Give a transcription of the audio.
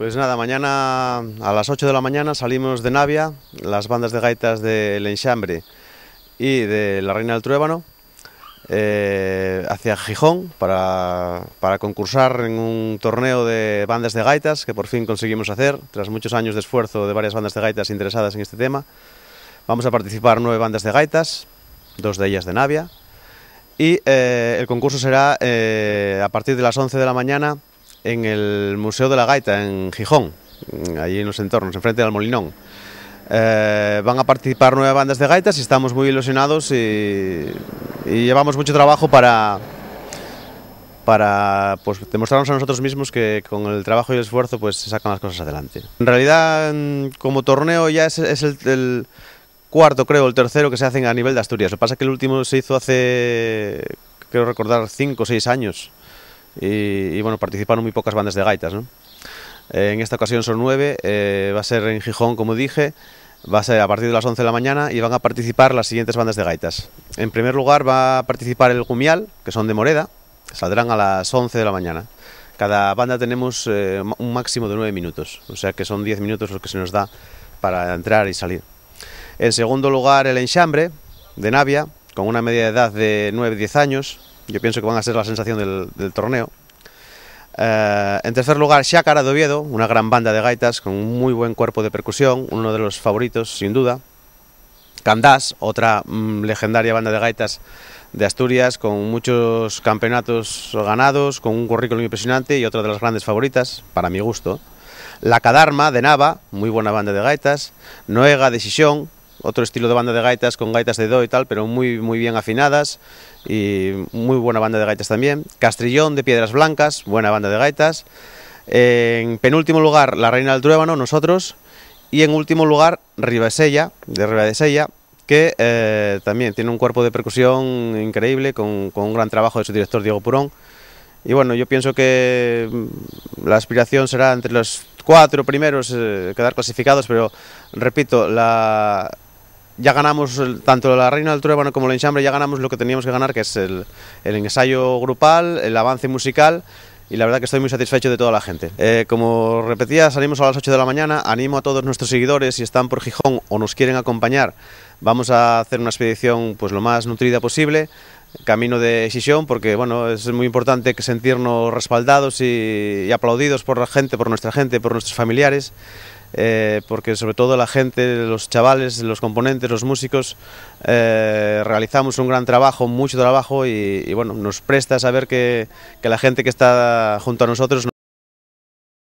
Pues nada, mañana a las 8 de la mañana salimos de Navia, las bandas de gaitas del Enxambre y de La Reina del Truébano, eh, hacia Gijón para, para, concursar en un torneo de bandas de gaitas que por fin conseguimos hacer, tras muchos años de esfuerzo de varias bandas de gaitas interesadas en este tema. Vamos a participar nueve bandas de gaitas, dos de ellas de Navia, y eh, el concurso será eh, a partir de las 11 de la mañana en el Museo de la Gaita, en Gijón, allí en los entornos, enfrente del Molinón. Eh, van a participar nueve bandas de gaitas y estamos muy ilusionados y, llevamos mucho trabajo para, para pues, demostrarnos a nosotros mismos que con el trabajo y el esfuerzo pues, se sacan las cosas adelante. En realidad, como torneo ya es, el, el, cuarto, creo, el tercero que se hacen a nivel de Asturias. Lo pasa es que el último se hizo hace, creo recordar, cinco o seis años y, bueno, participaron muy pocas bandas de gaitas. ¿no? Eh, en esta ocasión son nueve, eh, va a ser en Gijón, como dije, va a ser a partir de las 11 de la mañana y van a participar las siguientes bandas de gaitas. En primer lugar va a participar el Gumial, que son de Moreda, saldrán a las 11 de la mañana. Cada banda tenemos eh, un máximo de nueve minutos, o sea que son diez minutos los que se nos da para entrar y salir. En segundo lugar, el Enchambre de Navia, con una media de edad de 9-10 años. Yo pienso que van a ser la sensación del, torneo. Eh, en tercer lugar, Xácara de Oviedo, una gran banda de gaitas con un muy buen cuerpo de percusión, uno de los favoritos sin duda. Candás, otra mm, legendaria banda de gaitas de Asturias, con muchos campeonatos ganados, con un currículum impresionante y otra de las grandes favoritas, para mi gusto. La Cadarma de Nava, muy buena banda de gaitas. Noega de otro estilo de banda de gaitas con gaitas de do y tal, pero muy, muy bien afinadas y muy buena banda de gaitas también. Castrillón de Piedras Blancas, buena banda de gaitas. En penúltimo lugar, La Reina del Truébano, nosotros. Y en último lugar, Ribesella, de Ribadesella, que eh, también tiene un cuerpo de percusión increíble, con, con un gran trabajo de su director Diego Purón. Y bueno, yo pienso que mm, la aspiración será entre los cuatro primeros eh, quedar clasificados, pero repito, la, ya ganamos tanto la Reina del Trueno como la Enchambre, ya ganamos lo que teníamos que ganar, que es el, ensayo grupal, el avance musical y la verdad que estoy muy satisfecho de toda la gente. Eh, como repetía, salimos a las 8 de la mañana, animo a todos nuestros seguidores, si están por Gijón o nos quieren acompañar, vamos a hacer una expedición pues lo más nutrida posible, camino de decisión, porque bueno, es muy importante que sentirnos respaldados y aplaudidos por la gente, por nuestra gente, por nuestros familiares. Eh, porque sobre todo la gente, los chavales, los componentes, los músicos, eh, realizamos un gran trabajo, mucho trabajo y, bueno, nos presta saber que la gente que está junto a nosotros